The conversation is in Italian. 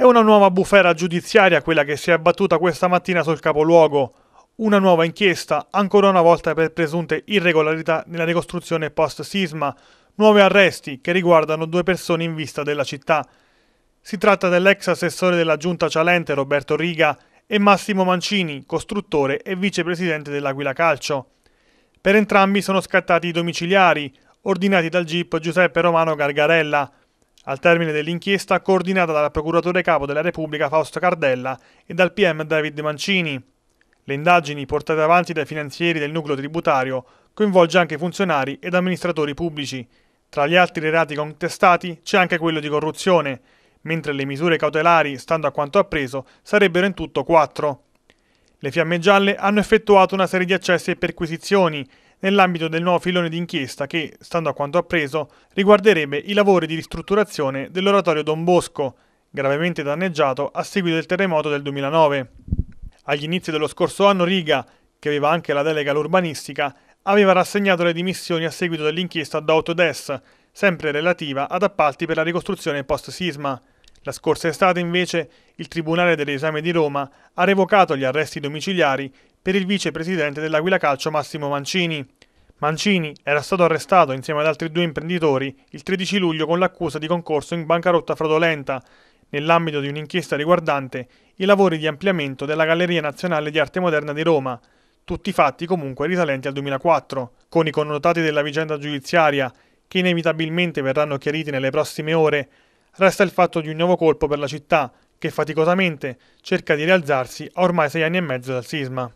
È una nuova bufera giudiziaria quella che si è abbattuta questa mattina sul capoluogo. Una nuova inchiesta, ancora una volta per presunte irregolarità nella ricostruzione post-sisma. Nuovi arresti che riguardano due persone in vista della città. Si tratta dell'ex assessore della giunta Cialente Roberto Riga e Massimo Mancini, costruttore e vicepresidente dell'Aquila Calcio. Per entrambi sono scattati i domiciliari, ordinati dal GIP Giuseppe Romano Gargarella al termine dell'inchiesta coordinata dal procuratore capo della Repubblica Fausto Cardella e dal PM David Mancini. Le indagini portate avanti dai finanzieri del nucleo tributario coinvolge anche funzionari ed amministratori pubblici. Tra gli altri reati contestati c'è anche quello di corruzione, mentre le misure cautelari, stando a quanto appreso, sarebbero in tutto quattro. Le fiamme gialle hanno effettuato una serie di accessi e perquisizioni nell'ambito del nuovo filone d'inchiesta che, stando a quanto appreso, riguarderebbe i lavori di ristrutturazione dell'oratorio Don Bosco, gravemente danneggiato a seguito del terremoto del 2009. Agli inizi dello scorso anno Riga, che aveva anche la delega all'urbanistica, aveva rassegnato le dimissioni a seguito dell'inchiesta da Autodesk, sempre relativa ad appalti per la ricostruzione post-sisma. La scorsa estate, invece, il Tribunale dell'esame di Roma ha revocato gli arresti domiciliari per il vicepresidente dell'Aquila Calcio Massimo Mancini. Mancini era stato arrestato insieme ad altri due imprenditori il 13 luglio con l'accusa di concorso in bancarotta fraudolenta, nell'ambito di un'inchiesta riguardante i lavori di ampliamento della Galleria Nazionale di Arte Moderna di Roma, tutti fatti comunque risalenti al 2004. Con i connotati della vicenda giudiziaria, che inevitabilmente verranno chiariti nelle prossime ore, resta il fatto di un nuovo colpo per la città, che faticosamente cerca di rialzarsi a ormai sei anni e mezzo dal sisma.